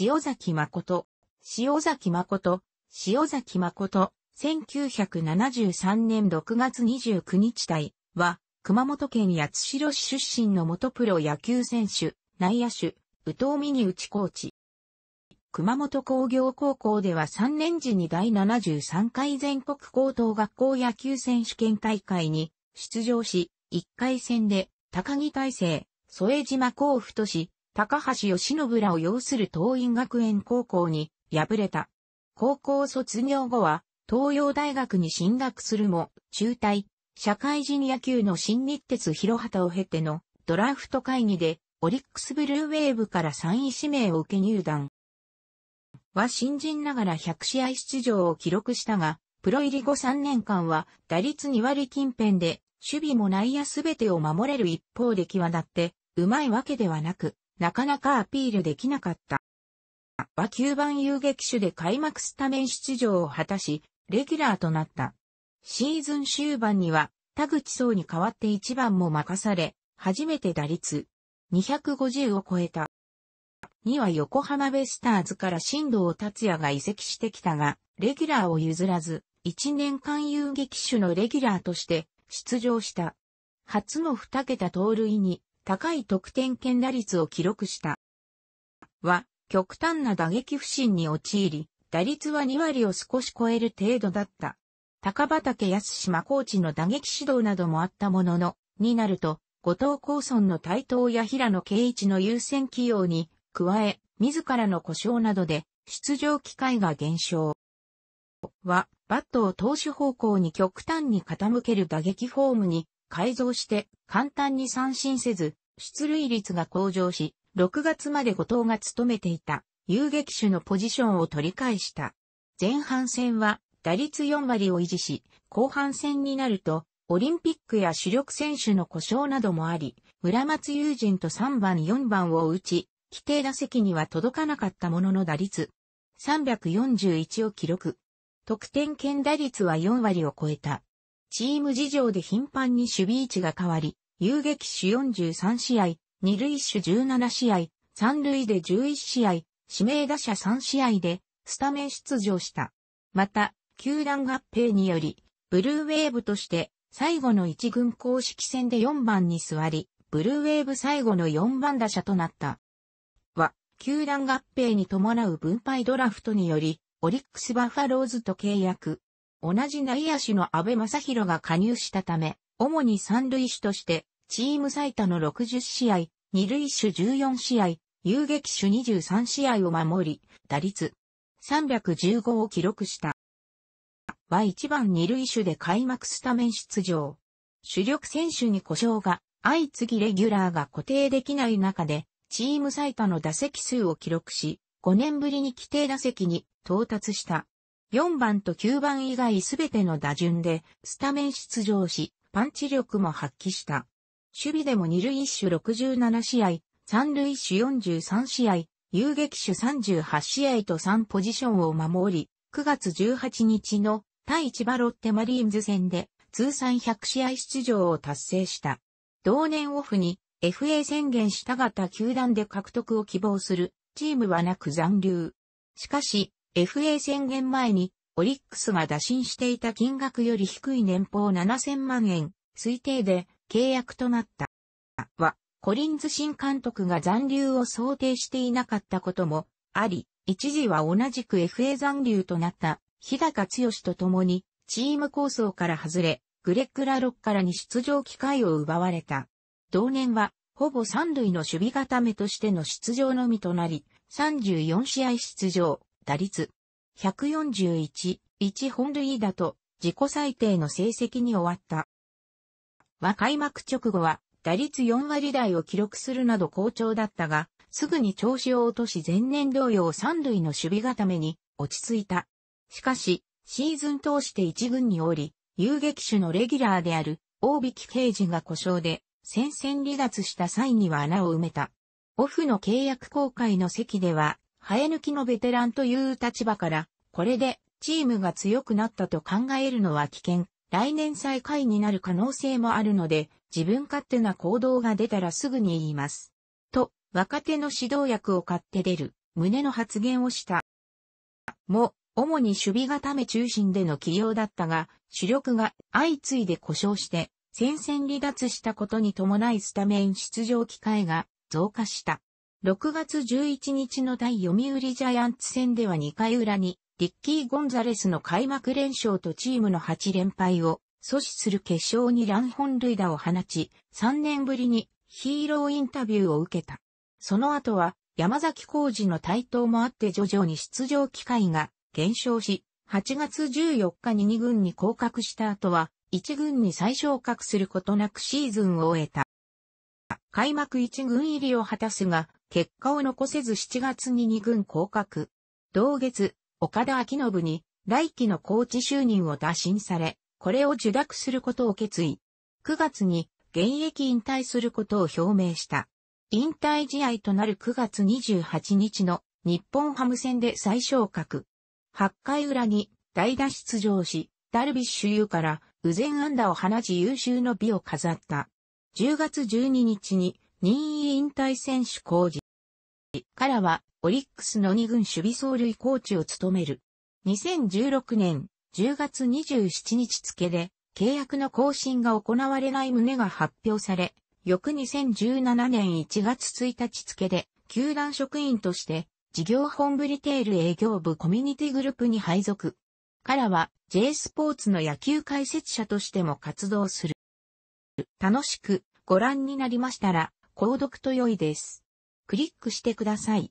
塩崎誠、塩崎誠、塩崎誠、1973年6月29日対は、熊本県八代市出身の元プロ野球選手、内野手、宇藤美に内コーチ。熊本工業高校では3年時に第73回全国高等学校野球選手権大会に出場し、1回戦で高木大成、添島甲府とし、高橋義信らを擁する東院学園高校に敗れた。高校卒業後は、東洋大学に進学するも、中退、社会人野球の新日鉄広畑を経てのドラフト会議で、オリックスブルーウェーブから3位指名を受け入団。は新人ながら100試合出場を記録したが、プロ入り後3年間は打率2割近辺で、守備も内野すべてを守れる一方で際立って、うまいわけではなく、なかなかアピールできなかった。は9番遊撃手で開幕スタメン出場を果たし、レギュラーとなった。シーズン終盤には、田口壮に代わって1番も任され、初めて打率250を超えた。2は横浜ベスターズから新藤達也が移籍してきたが、レギュラーを譲らず、1年間遊撃手のレギュラーとして出場した。初の2桁盗塁に高い得点圏打率を記録した。は、極端な打撃不振に陥り、打率は2割を少し超える程度だった。高畑康島コーチの打撃指導などもあったものの、になると、後藤高村の台頭や平野圭一の優先起用に、加え、自らの故障などで、出場機会が減少。は、バットを投手方向に極端に傾ける打撃フォームに改造して簡単に三振せず、出塁率が向上し、6月まで後藤が務めていた遊撃手のポジションを取り返した。前半戦は打率4割を維持し、後半戦になると、オリンピックや主力選手の故障などもあり、村松友人と3番4番を打ち、規定打席には届かなかったものの打率341を記録。得点圏打率は4割を超えた。チーム事情で頻繁に守備位置が変わり、遊撃手43試合、二塁手17試合、三塁で11試合、指名打者3試合で、スタメン出場した。また、球団合併により、ブルーウェーブとして、最後の一軍公式戦で4番に座り、ブルーウェーブ最後の4番打者となった。は、球団合併に伴う分配ドラフトにより、オリックスバファローズと契約、同じ内野手の安部正宏が加入したため、主に三塁手として、チーム最多の60試合、二塁手14試合、遊撃手23試合を守り、打率315を記録した。は1番二塁手で開幕スタメン出場。主力選手に故障が、相次ぎレギュラーが固定できない中で、チーム最多の打席数を記録し、5年ぶりに規定打席に到達した。4番と9番以外すべての打順でスタメン出場し、パンチ力も発揮した。守備でも二塁手67試合、三塁手43試合、遊撃手38試合と3ポジションを守り、9月18日の対千葉ロッテマリーンズ戦で通算100試合出場を達成した。同年オフに FA 宣言したがた球団で獲得を希望するチームはなく残留。しかし、FA 宣言前に、オリックスが打診していた金額より低い年俸7000万円、推定で契約となった。は、コリンズ新監督が残留を想定していなかったこともあり、一時は同じく FA 残留となった日高剛と共にチーム構想から外れ、グレッグ・ラロッからに出場機会を奪われた。同年は、ほぼ三塁の守備固めとしての出場のみとなり、34試合出場、打率141、1本塁打と自己最低の成績に終わった。は開幕直後は打率4割台を記録するなど好調だったが、すぐに調子を落とし前年同様三塁の守備固めに落ち着いた。しかし、シーズン通して一軍におり、遊撃手のレギュラーである大引刑事が故障で戦線離脱した際には穴を埋めた。オフの契約公開の席では生え抜きのベテランという立場から、これでチームが強くなったと考えるのは危険。来年再会になる可能性もあるので、自分勝手な行動が出たらすぐに言います。と、若手の指導役を買って出る、胸の発言をした。も、主に守備固め中心での起用だったが、主力が相次いで故障して、戦線離脱したことに伴いスタメン出場機会が増加した。6月11日の第読売ジャイアンツ戦では2回裏に、リッキー・ゴンザレスの開幕連勝とチームの8連敗を阻止する決勝に乱本塁打を放ち、3年ぶりにヒーローインタビューを受けた。その後は山崎浩二の台頭もあって徐々に出場機会が減少し、8月14日に2軍に降格した後は、1軍に再昇格することなくシーズンを終えた。開幕1軍入りを果たすが、結果を残せず7月に2軍降格。同月、岡田昭信に来期のコーチ就任を打診され、これを受諾することを決意。9月に現役引退することを表明した。引退試合となる9月28日の日本ハム戦で最昇格。8回裏に代打出場し、ダルビッシュ有から、右前安打を放ち優秀の美を飾った。10月12日に任意引退選手工事。からは、オリックスの2軍守備走塁コーチを務める。2016年10月27日付で、契約の更新が行われない旨が発表され、翌2017年1月1日付で、球団職員として、事業本部リテール営業部コミュニティグループに配属。からは、J スポーツの野球解説者としても活動する。楽しくご覧になりましたら、購読と良いです。クリックしてください。